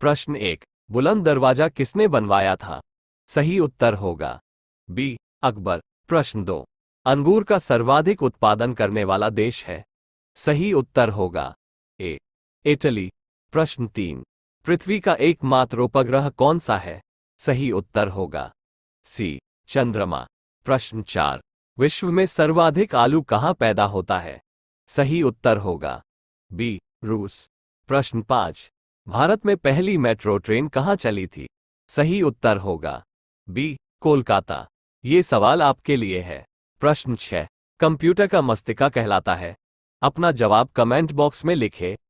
प्रश्न एक बुलंद दरवाजा किसने बनवाया था सही उत्तर होगा बी अकबर प्रश्न दो अंगूर का सर्वाधिक उत्पादन करने वाला देश है सही उत्तर होगा ए इटली प्रश्न तीन पृथ्वी का एकमात्र उपग्रह कौन सा है सही उत्तर होगा सी चंद्रमा प्रश्न चार विश्व में सर्वाधिक आलू कहाँ पैदा होता है सही उत्तर होगा बी रूस प्रश्न पांच भारत में पहली मेट्रो ट्रेन कहाँ चली थी सही उत्तर होगा बी कोलकाता ये सवाल आपके लिए है प्रश्न छह कंप्यूटर का मस्तिका कहलाता है अपना जवाब कमेंट बॉक्स में लिखें